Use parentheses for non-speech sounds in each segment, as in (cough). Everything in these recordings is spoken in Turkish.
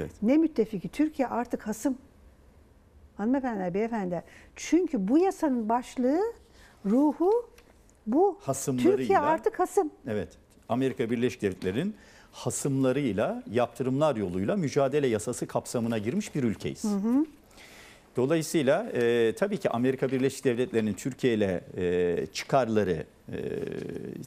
Evet. Ne müttefiki? Türkiye artık hasım. Hanımefendiler, beyefendiler. Çünkü bu yasanın başlığı, ruhu bu. Türkiye artık hasım. Evet. Amerika Birleşik Devletleri'nin hasımlarıyla, yaptırımlar yoluyla mücadele yasası kapsamına girmiş bir ülkeyiz. Hı hı. Dolayısıyla e, tabii ki Amerika Birleşik Devletleri'nin Türkiye ile e, çıkarları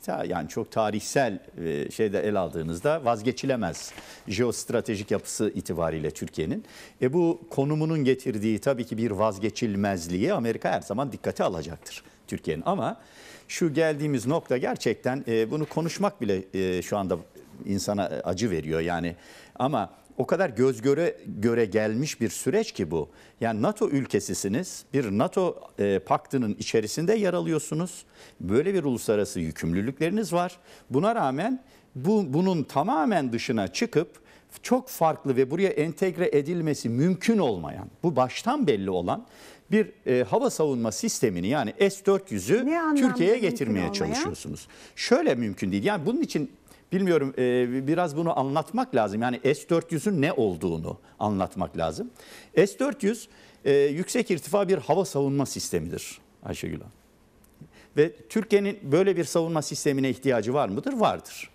e, yani çok tarihsel e, şeyde el aldığınızda vazgeçilemez jeostratejik yapısı itibariyle Türkiye'nin. E, bu konumunun getirdiği tabii ki bir vazgeçilmezliği Amerika her zaman dikkate alacaktır Türkiye'nin. Ama şu geldiğimiz nokta gerçekten e, bunu konuşmak bile e, şu anda insana e, acı veriyor yani ama o kadar göz göre göre gelmiş bir süreç ki bu. Yani NATO ülkesisiniz, bir NATO e, paktının içerisinde yer alıyorsunuz. Böyle bir uluslararası yükümlülükleriniz var. Buna rağmen bu bunun tamamen dışına çıkıp çok farklı ve buraya entegre edilmesi mümkün olmayan, bu baştan belli olan bir e, hava savunma sistemini yani S-400'ü Türkiye'ye getirmeye çalışıyorsunuz. Şöyle mümkün değil. Yani bunun için Bilmiyorum e, biraz bunu anlatmak lazım. Yani S-400'ün ne olduğunu anlatmak lazım. S-400 e, yüksek irtifa bir hava savunma sistemidir Ayşegül Hanım. Ve Türkiye'nin böyle bir savunma sistemine ihtiyacı var mıdır? Vardır.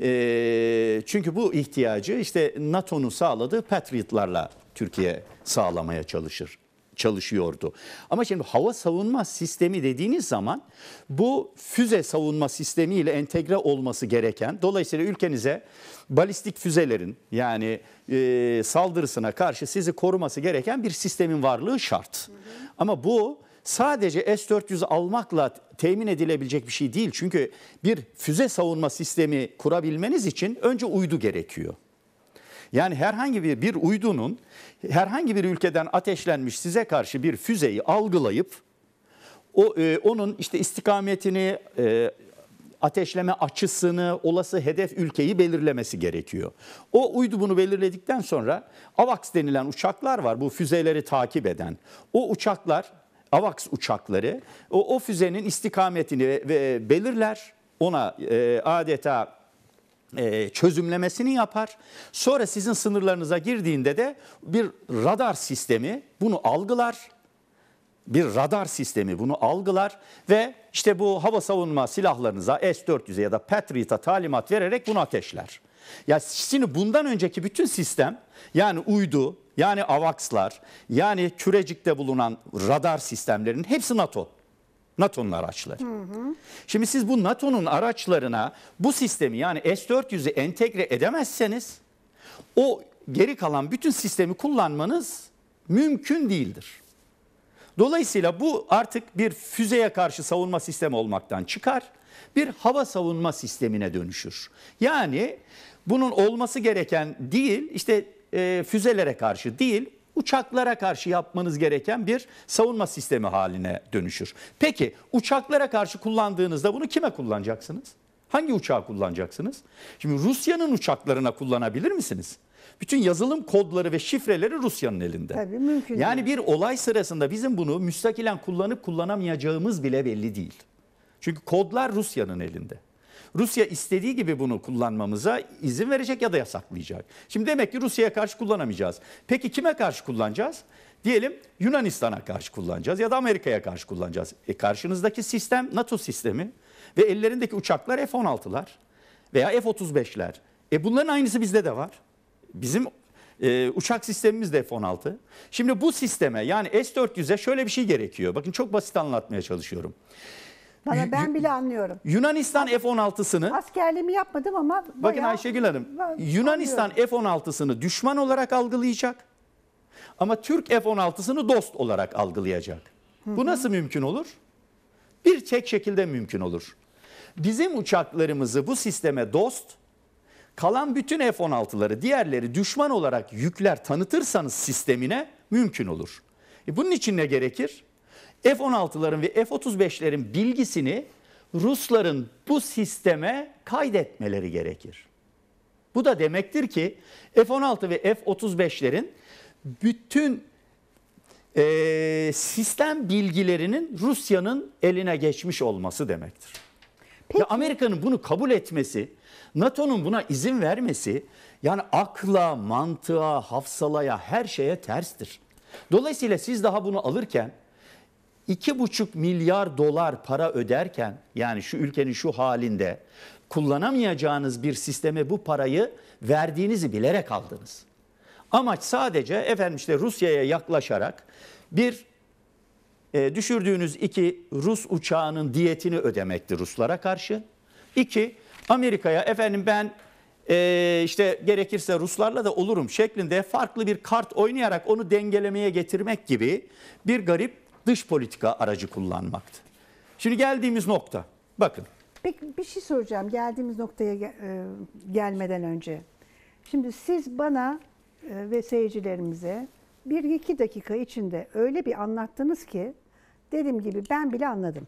E, çünkü bu ihtiyacı işte NATO'nun sağladığı Patriot'larla Türkiye sağlamaya çalışır çalışıyordu. Ama şimdi hava savunma sistemi dediğiniz zaman bu füze savunma sistemi ile entegre olması gereken dolayısıyla ülkenize balistik füzelerin yani e, saldırısına karşı sizi koruması gereken bir sistemin varlığı şart. Hı hı. Ama bu sadece S-400 almakla temin edilebilecek bir şey değil. Çünkü bir füze savunma sistemi kurabilmeniz için önce uydu gerekiyor. Yani herhangi bir, bir uydunun herhangi bir ülkeden ateşlenmiş size karşı bir füzeyi algılayıp o e, onun işte istikametini e, ateşleme açısını, olası hedef ülkeyi belirlemesi gerekiyor. O uydu bunu belirledikten sonra AVAX denilen uçaklar var bu füzeleri takip eden. O uçaklar, AVAX uçakları o, o füzenin istikametini ve, ve belirler. Ona e, adeta e, çözümlemesini yapar. Sonra sizin sınırlarınıza girdiğinde de bir radar sistemi bunu algılar. Bir radar sistemi bunu algılar ve işte bu hava savunma silahlarınıza S-400'e ya da Patriot'a talimat vererek bunu ateşler. Ya şimdi bundan önceki bütün sistem yani uydu, yani avakslar yani kürecikte bulunan radar sistemlerinin hepsi NATO. NATO'nun araçları. Hı hı. Şimdi siz bu NATO'nun araçlarına bu sistemi yani S-400'ü entegre edemezseniz o geri kalan bütün sistemi kullanmanız mümkün değildir. Dolayısıyla bu artık bir füzeye karşı savunma sistemi olmaktan çıkar, bir hava savunma sistemine dönüşür. Yani bunun olması gereken değil, işte e, füzelere karşı değil, uçaklara karşı yapmanız gereken bir savunma sistemi haline dönüşür. Peki uçaklara karşı kullandığınızda bunu kime kullanacaksınız? Hangi uçağı kullanacaksınız? Şimdi Rusya'nın uçaklarına kullanabilir misiniz? Bütün yazılım kodları ve şifreleri Rusya'nın elinde. Tabii mümkün. Yani değil. bir olay sırasında bizim bunu müstakilen kullanıp kullanamayacağımız bile belli değil. Çünkü kodlar Rusya'nın elinde. Rusya istediği gibi bunu kullanmamıza izin verecek ya da yasaklayacak. Şimdi demek ki Rusya'ya karşı kullanamayacağız. Peki kime karşı kullanacağız? Diyelim Yunanistan'a karşı kullanacağız ya da Amerika'ya karşı kullanacağız. E karşınızdaki sistem NATO sistemi ve ellerindeki uçaklar F-16'lar veya F-35'ler. E bunların aynısı bizde de var. Bizim e, uçak sistemimiz de F-16. Şimdi bu sisteme yani S-400'e şöyle bir şey gerekiyor. Bakın çok basit anlatmaya çalışıyorum. Valla ben bile anlıyorum. Yunanistan F-16'sını Askerliğimi yapmadım ama bakın Ayşegül Hanım Yunanistan F-16'sını düşman olarak algılayacak ama Türk F-16'sını dost olarak algılayacak. Bu nasıl mümkün olur? Bir tek şekilde mümkün olur. Bizim uçaklarımızı bu sisteme dost, kalan bütün F-16'ları diğerleri düşman olarak yükler tanıtırsanız sistemine mümkün olur. E bunun için ne gerekir? F-16'ların ve F-35'lerin bilgisini Rusların bu sisteme kaydetmeleri gerekir. Bu da demektir ki F-16 ve F-35'lerin bütün e, sistem bilgilerinin Rusya'nın eline geçmiş olması demektir. Peki. Ya Amerika'nın bunu kabul etmesi, NATO'nun buna izin vermesi yani akla, mantığa, hafsalaya her şeye terstir. Dolayısıyla siz daha bunu alırken 2,5 milyar dolar para öderken yani şu ülkenin şu halinde kullanamayacağınız bir sisteme bu parayı verdiğinizi bilerek aldınız. Amaç sadece efendim işte Rusya'ya yaklaşarak bir e, düşürdüğünüz iki Rus uçağının diyetini ödemekti Ruslara karşı. İki Amerika'ya efendim ben e, işte gerekirse Ruslarla da olurum şeklinde farklı bir kart oynayarak onu dengelemeye getirmek gibi bir garip dış politika aracı kullanmaktı. Şimdi geldiğimiz nokta bakın. Peki bir şey soracağım geldiğimiz noktaya gel e, gelmeden önce. Şimdi siz bana e, ve seyircilerimize bir iki dakika içinde öyle bir anlattınız ki dediğim gibi ben bile anladım.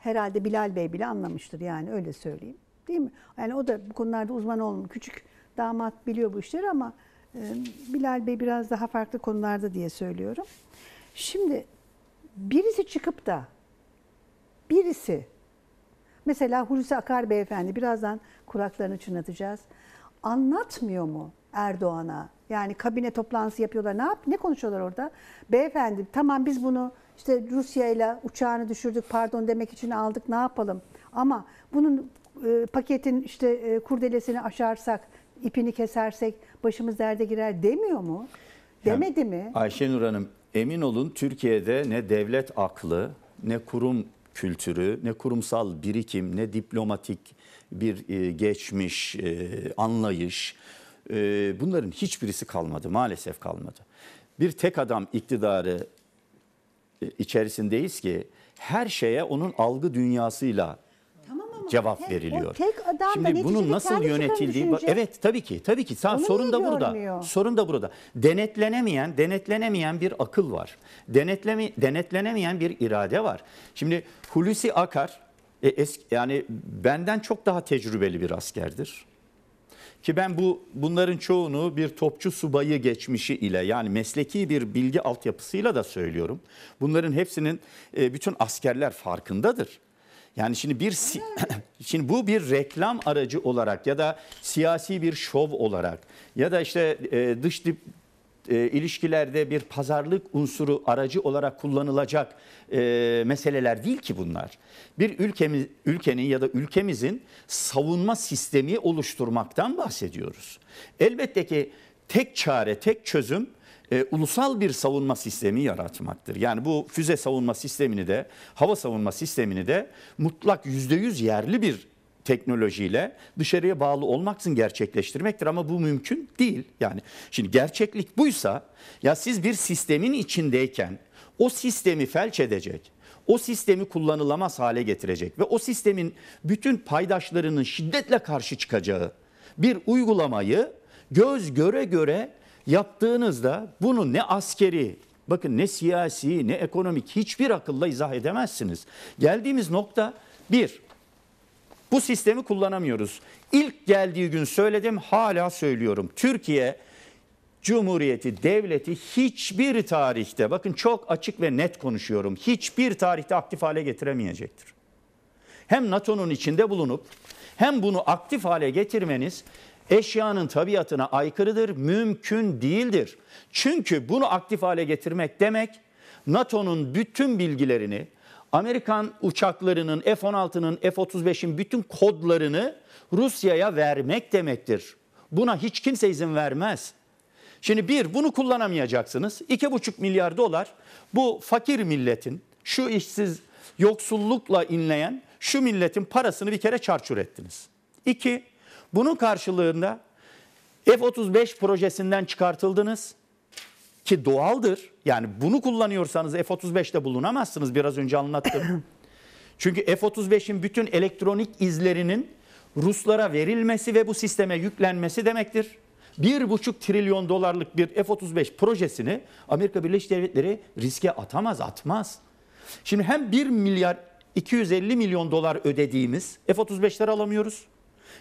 Herhalde Bilal Bey bile anlamıştır yani öyle söyleyeyim. Değil mi? Yani o da bu konularda uzman olmuş. Küçük damat biliyor bu işleri ama e, Bilal Bey biraz daha farklı konularda diye söylüyorum. Şimdi birisi çıkıp da birisi mesela Hulusi Akar beyefendi birazdan kulaklarını çınlatacağız. Anlatmıyor mu Erdoğan'a? Yani kabine toplantısı yapıyorlar. Ne yap? Ne konuşuyorlar orada? Beyefendi tamam biz bunu işte Rusya ile uçağını düşürdük pardon demek için aldık ne yapalım? Ama bunun e, paketin işte e, kurdelesini aşarsak, ipini kesersek başımız derde girer demiyor mu? Demedi yani, mi? Ayşe Nur Hanım emin olun Türkiye'de ne devlet aklı ne kurum kültürü ne kurumsal birikim ne diplomatik bir e, geçmiş e, anlayış e, bunların hiçbirisi kalmadı maalesef kalmadı. Bir tek adam iktidarı e, içerisindeyiz ki her şeye onun algı dünyasıyla cevap tek, veriliyor. Tek adam Şimdi bunun nasıl yönetildiği evet tabii ki tabii ki Sa, sorun da burada. Sorun da burada. Denetlenemeyen, denetlenemeyen bir akıl var. Denetleme denetlenemeyen bir irade var. Şimdi Hulusi Akar e, eski, yani benden çok daha tecrübeli bir askerdir. Ki ben bu bunların çoğunu bir topçu subayı geçmişi ile yani mesleki bir bilgi altyapısıyla da söylüyorum. Bunların hepsinin e, bütün askerler farkındadır. Yani şimdi bir (clears throat) şimdi bu bir reklam aracı olarak ya da siyasi bir şov olarak ya da işte e, dış dip e, ilişkilerde bir pazarlık unsuru aracı olarak kullanılacak e, meseleler değil ki bunlar. Bir ülkemiz, ülkenin ya da ülkemizin savunma sistemi oluşturmaktan bahsediyoruz. Elbette ki tek çare, tek çözüm e, ulusal bir savunma sistemi yaratmaktır. Yani bu füze savunma sistemini de hava savunma sistemini de mutlak yüzde yüz yerli bir teknolojiyle dışarıya bağlı olmaksın gerçekleştirmektir ama bu mümkün değil. Yani şimdi gerçeklik buysa ya siz bir sistemin içindeyken o sistemi felç edecek, o sistemi kullanılamaz hale getirecek ve o sistemin bütün paydaşlarının şiddetle karşı çıkacağı bir uygulamayı göz göre göre yaptığınızda bunu ne askeri bakın ne siyasi ne ekonomik hiçbir akılla izah edemezsiniz. Geldiğimiz nokta bir bu sistemi kullanamıyoruz. İlk geldiği gün söyledim hala söylüyorum. Türkiye Cumhuriyeti, devleti hiçbir tarihte, bakın çok açık ve net konuşuyorum, hiçbir tarihte aktif hale getiremeyecektir. Hem NATO'nun içinde bulunup hem bunu aktif hale getirmeniz eşyanın tabiatına aykırıdır, mümkün değildir. Çünkü bunu aktif hale getirmek demek NATO'nun bütün bilgilerini, Amerikan uçaklarının, F-16'nın, F-35'in bütün kodlarını Rusya'ya vermek demektir. Buna hiç kimse izin vermez. Şimdi bir, bunu kullanamayacaksınız. İki buçuk milyar dolar bu fakir milletin, şu işsiz yoksullukla inleyen şu milletin parasını bir kere çarçur ettiniz. İki, bunun karşılığında F-35 projesinden çıkartıldınız ki doğaldır. Yani bunu kullanıyorsanız F-35'te bulunamazsınız biraz önce anlattım. (coughs) Çünkü F-35'in bütün elektronik izlerinin Ruslara verilmesi ve bu sisteme yüklenmesi demektir. 1,5 trilyon dolarlık bir F-35 projesini Amerika Birleşik Devletleri riske atamaz, atmaz. Şimdi hem 1 milyar 250 milyon dolar ödediğimiz F-35'leri alamıyoruz.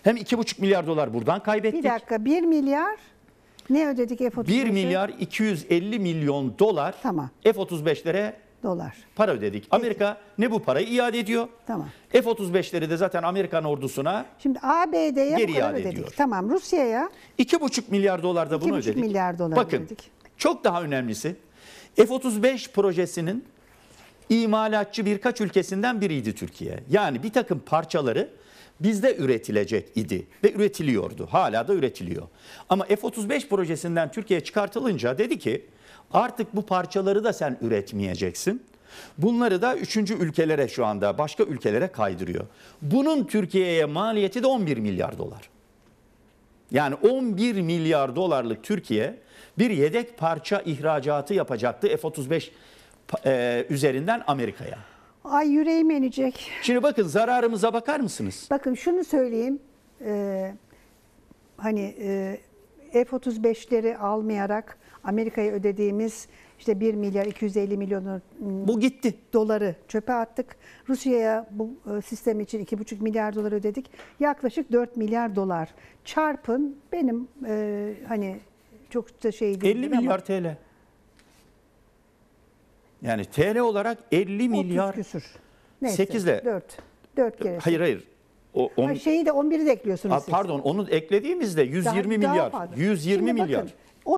Hem 2,5 milyar dolar buradan kaybettik. Bir dakika 1 milyar ne ödedik F-35'e? 1 milyar 250 milyon dolar Tamam. F-35'lere dolar. para ödedik. Amerika ne bu parayı iade ediyor. Tamam. F-35'leri de zaten Amerikan ordusuna Şimdi ABD'ye Geri iade ödedik. ediyor. Tamam Rusya'ya 2,5 milyar dolar da bunu 2,5 ödedik. milyar dolar Bakın, ödedik. çok daha önemlisi F-35 projesinin imalatçı birkaç ülkesinden biriydi Türkiye. Yani bir takım parçaları bizde üretilecek idi ve üretiliyordu. Hala da üretiliyor. Ama F-35 projesinden Türkiye çıkartılınca dedi ki artık bu parçaları da sen üretmeyeceksin. Bunları da üçüncü ülkelere şu anda başka ülkelere kaydırıyor. Bunun Türkiye'ye maliyeti de 11 milyar dolar. Yani 11 milyar dolarlık Türkiye bir yedek parça ihracatı yapacaktı F-35 e, üzerinden Amerika'ya. Ay yüreğim yenecek. Şimdi bakın zararımıza bakar mısınız? Bakın şunu söyleyeyim. Ee, hani e, F-35'leri almayarak Amerika'ya ödediğimiz işte 1 milyar 250 milyon bu gitti. doları çöpe attık. Rusya'ya bu e, sistem için 2,5 milyar dolar ödedik. Yaklaşık 4 milyar dolar. Çarpın benim e, hani çok da şey değil. 50 milyar TL. Yani TL olarak 50 milyar. 30 küsür. Neyse, 8 ile. 4. 4 kere. Hayır hayır. O, on, ha, şeyi de 11'i de ekliyorsunuz. Ha, pardon onu eklediğimizde 120 daha, milyar. Daha 120 Şimdi milyar. Bakın,